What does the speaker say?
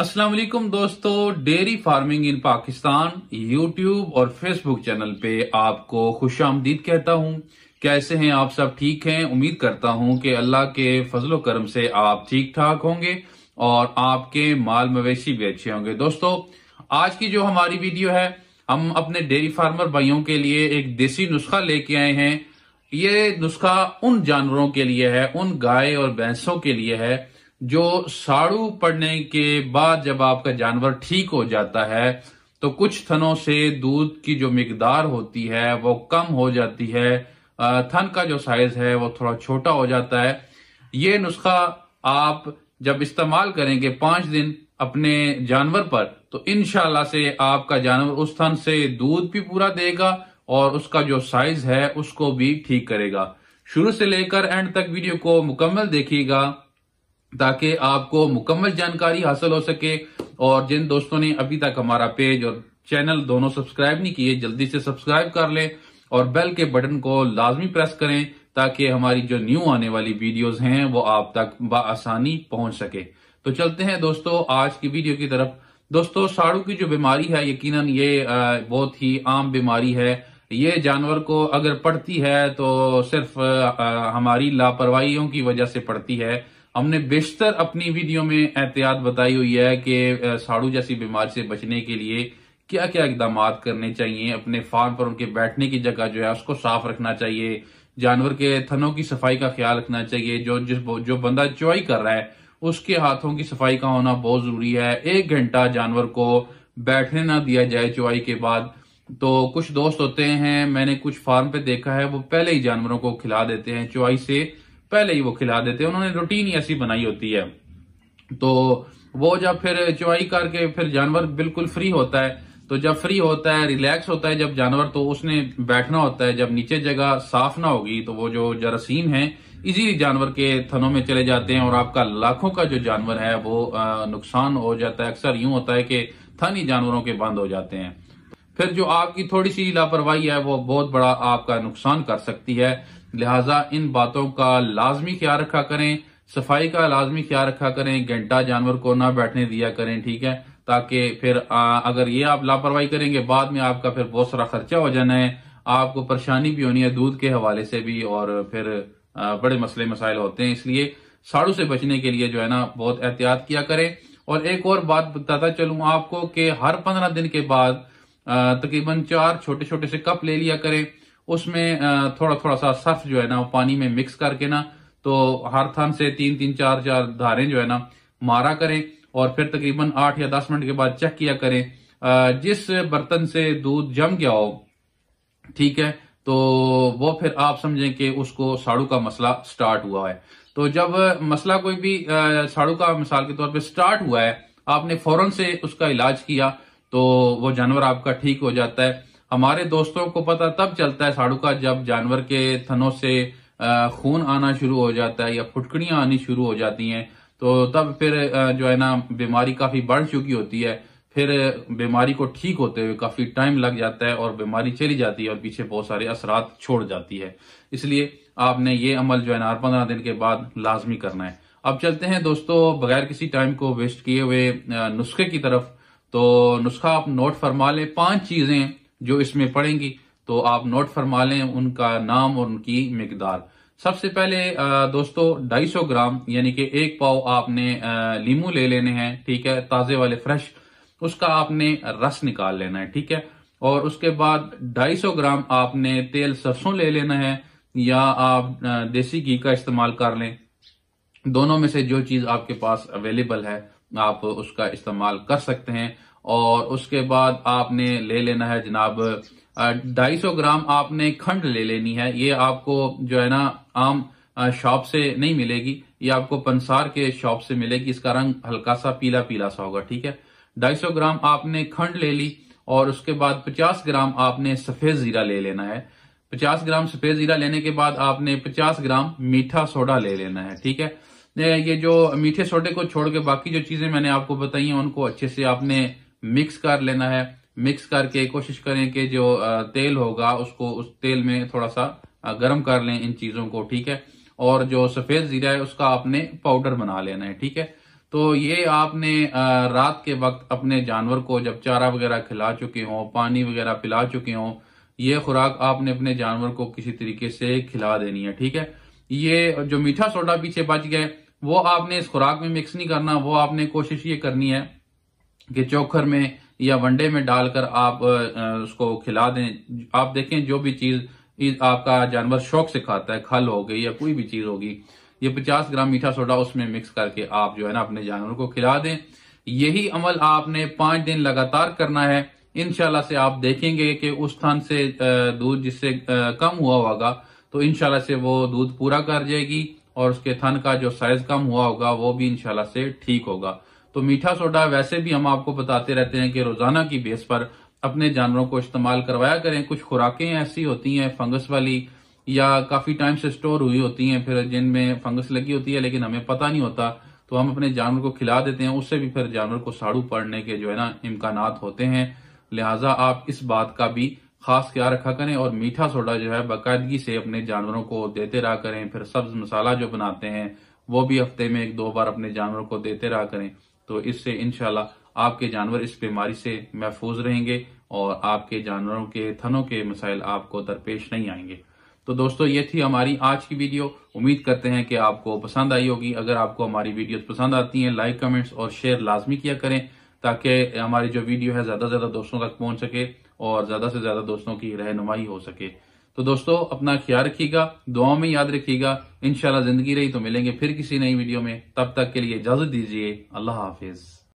अस्सलाम वालेकुम दोस्तों dairy farming in Pakistan YouTube और फेसबुक चैनल पे आपको खुश आमदीद कहता हूँ कैसे हैं आप सब ठीक हैं उम्मीद करता हूँ कि अल्लाह के फजलो करम से आप ठीक ठाक होंगे और आपके माल मवेशी भी अच्छे होंगे दोस्तों आज की जो हमारी वीडियो है हम अपने डेयरी फार्मर भाइयों के लिए एक देसी नुस्खा लेके आए हैं ये नुस्खा उन जानवरों के लिए है उन गाय और भैंसों के लिए है जो साड़ू पड़ने के बाद जब आपका जानवर ठीक हो जाता है तो कुछ थनों से दूध की जो मिकदार होती है वो कम हो जाती है थन का जो साइज है वो थोड़ा छोटा हो जाता है ये नुस्खा आप जब इस्तेमाल करेंगे पांच दिन अपने जानवर पर तो इन से आपका जानवर उस थन से दूध भी पूरा देगा और उसका जो साइज है उसको भी ठीक करेगा शुरू से लेकर एंड तक वीडियो को मुकम्मल देखिएगा ताकि आपको मुकम्मल जानकारी हासिल हो सके और जिन दोस्तों ने अभी तक हमारा पेज और चैनल दोनों सब्सक्राइब नहीं किए जल्दी से सब्सक्राइब कर लें और बेल के बटन को लाजमी प्रेस करें ताकि हमारी जो न्यू आने वाली वीडियोस हैं वो आप तक बसानी पहुंच सके तो चलते हैं दोस्तों आज की वीडियो की तरफ दोस्तों साड़ू की जो बीमारी है यकीन ये बहुत ही आम बीमारी है ये जानवर को अगर पड़ती है तो सिर्फ हमारी लापरवाही की वजह से पड़ती है हमने बेशतर अपनी वीडियो में एहतियात बताई हुई है कि साड़ू जैसी बीमारी से बचने के लिए क्या क्या इकदाम करने चाहिए अपने फार्म पर उनके बैठने की जगह जो है उसको साफ रखना चाहिए जानवर के थनों की सफाई का ख्याल रखना चाहिए जो जिस जो बंदा चौई कर रहा है उसके हाथों की सफाई का होना बहुत जरूरी है एक घंटा जानवर को बैठने ना दिया जाए चौई के बाद तो कुछ दोस्त होते हैं मैंने कुछ फार्म पे देखा है वो पहले ही जानवरों को खिला देते हैं चौई से पहले ही वो खिला देते हैं उन्होंने रूटीन ही ऐसी बनाई होती है तो वो जब फिर चुवाई करके फिर जानवर बिल्कुल फ्री होता है तो जब फ्री होता है रिलैक्स होता है जब जानवर तो उसने बैठना होता है जब नीचे जगह साफ ना होगी तो वो जो जरासीम है इसी जानवर के थनों में चले जाते हैं और आपका लाखों का जो जानवर है वो नुकसान हो जाता है अक्सर यूं होता है कि थन ही जानवरों के बंद हो जाते हैं फिर जो आपकी थोड़ी सी लापरवाही है वो बहुत बड़ा आपका नुकसान कर सकती है लिहाजा इन बातों का लाजमी ख्याल रखा करें सफाई का लाजमी ख्याल रखा करें घंटा जानवर को ना बैठने दिया करें ठीक है ताकि फिर आ, अगर ये आप लापरवाही करेंगे बाद में आपका फिर बहुत सारा खर्चा हो जाना है आपको परेशानी भी होनी है दूध के हवाले से भी और फिर आ, बड़े मसले मसाइल होते हैं इसलिए साड़ू से बचने के लिए जो है ना बहुत एहतियात किया करें और एक और बात बताता चलूं आपको कि हर पंद्रह दिन के बाद तकरीबन चार छोटे छोटे से कप ले लिया करें उसमें थोड़ा थोड़ा सा सफ जो है ना पानी में मिक्स करके ना तो हर थान से तीन तीन चार चार धारें जो है ना मारा करें और फिर तकरीबन आठ या दस मिनट के बाद चेक किया करें जिस बर्तन से दूध जम गया हो ठीक है तो वो फिर आप समझें कि उसको साड़ू का मसला स्टार्ट हुआ है तो जब मसला कोई भी साड़ू का मिसाल के तौर पे स्टार्ट हुआ है आपने फौरन से उसका इलाज किया तो वो जानवर आपका ठीक हो जाता है हमारे दोस्तों को पता तब चलता है साड़ू का जब जानवर के थनों से खून आना शुरू हो जाता है या फुटकड़ियां आनी शुरू हो जाती हैं तो तब फिर जो है ना बीमारी काफी बढ़ चुकी होती है फिर बीमारी को ठीक होते हुए काफी टाइम लग जाता है और बीमारी चली जाती है और पीछे बहुत सारे असरात छोड़ जाती है इसलिए आपने ये अमल जो है ना पंद्रह दिन के बाद लाजमी करना है अब चलते हैं दोस्तों बगैर किसी टाइम को वेस्ट किए हुए नुस्खे की तरफ तो नुस्खा आप नोट फरमा लें पांच चीजें जो इसमें पड़ेंगी तो आप नोट फरमा लें उनका नाम और उनकी मकदार सबसे पहले दोस्तों 250 ग्राम यानी कि एक पाव आपने लीमू ले लेने हैं ठीक है ताजे वाले फ्रेश उसका आपने रस निकाल लेना है ठीक है और उसके बाद 250 ग्राम आपने तेल सरसों ले लेना है या आप देसी घी का इस्तेमाल कर लें दोनों में से जो चीज आपके पास अवेलेबल है आप उसका इस्तेमाल कर सकते हैं और उसके बाद आपने ले लेना है जनाब ढाई सौ ग्राम आपने खंड ले लेनी है ये आपको जो है ना आम शॉप से नहीं मिलेगी ये आपको पंसार के शॉप से मिलेगी इसका रंग हल्का सा पीला पीला सा होगा ठीक है ढाई सौ ग्राम आपने खंड ले ली और उसके बाद पचास ग्राम आपने सफेद जीरा ले लेना है पचास ग्राम सफेद जीरा लेने के बाद आपने पचास ग्राम मीठा सोडा ले लेना है ठीक है ये जो मीठे सोडे को छोड़ के बाकी जो चीजें मैंने आपको बताई हैं उनको अच्छे से आपने मिक्स कर लेना है मिक्स करके कोशिश करें कि जो तेल होगा उसको उस तेल में थोड़ा सा गर्म कर लें इन चीजों को ठीक है और जो सफेद जीरा है उसका आपने पाउडर बना लेना है ठीक है तो ये आपने रात के वक्त अपने जानवर को जब चारा वगैरह खिला चुके हों पानी वगैरह पिला चुके हों ये खुराक आपने अपने जानवर को किसी तरीके से खिला देनी है ठीक है ये जो मीठा सोडा पीछे बच गए वो आपने इस खुराक में मिक्स नहीं करना वो आपने कोशिश ये करनी है कि चोखर में या वनडे में डालकर आप उसको खिला दें आप देखें जो भी चीज आपका जानवर शौक से खाता है खल हो गई या कोई भी चीज होगी ये 50 ग्राम मीठा सोडा उसमें मिक्स करके आप जो है ना अपने जानवर को खिला दें यही अमल आपने पांच दिन लगातार करना है इनशाला से आप देखेंगे कि उस स्थान से दूध जिससे कम हुआ होगा तो इनशाला से वो दूध पूरा कर जाएगी और उसके थन का जो साइज कम हुआ होगा वो भी इनशाला से ठीक होगा तो मीठा सोडा वैसे भी हम आपको बताते रहते हैं कि रोजाना की बेस पर अपने जानवरों को इस्तेमाल करवाया करें कुछ खुराकें ऐसी होती हैं फंगस वाली या काफी टाइम से स्टोर हुई होती हैं फिर जिनमें फंगस लगी होती है लेकिन हमें पता नहीं होता तो हम अपने जानवर को खिला देते हैं उससे भी फिर जानवर को साड़ू पड़ने के जो है ना इम्कान होते हैं लिहाजा आप इस बात का भी खास ख्याल रखा करें और मीठा सोडा जो है बाकायदगी से अपने जानवरों को देते रहा करें फिर सब्ज मसाला जो बनाते हैं वो भी हफ्ते में एक दो बार अपने जानवरों को देते रहा करें तो इससे इनशाला आपके जानवर इस बीमारी से महफूज रहेंगे और आपके जानवरों के थनों के मसाइल आपको दरपेश नहीं आएंगे तो दोस्तों ये थी हमारी आज की वीडियो उम्मीद करते हैं कि आपको पसंद आई होगी अगर आपको हमारी वीडियोस पसंद आती हैं लाइक कमेंट्स और शेयर लाजमी किया करें ताकि हमारी जो वीडियो है ज़्यादा से ज़्यादा दोस्तों तक पहुंच सके और ज़्यादा से ज़्यादा दोस्तों की रहनुमाई हो सके तो दोस्तों अपना ख्याल रखिएगा दुआओं में याद रखिएगा इंशाल्लाह ज़िंदगी रही तो मिलेंगे फिर किसी नई वीडियो में तब तक के लिए इजाज़त दीजिए अल्लाह हाफिज़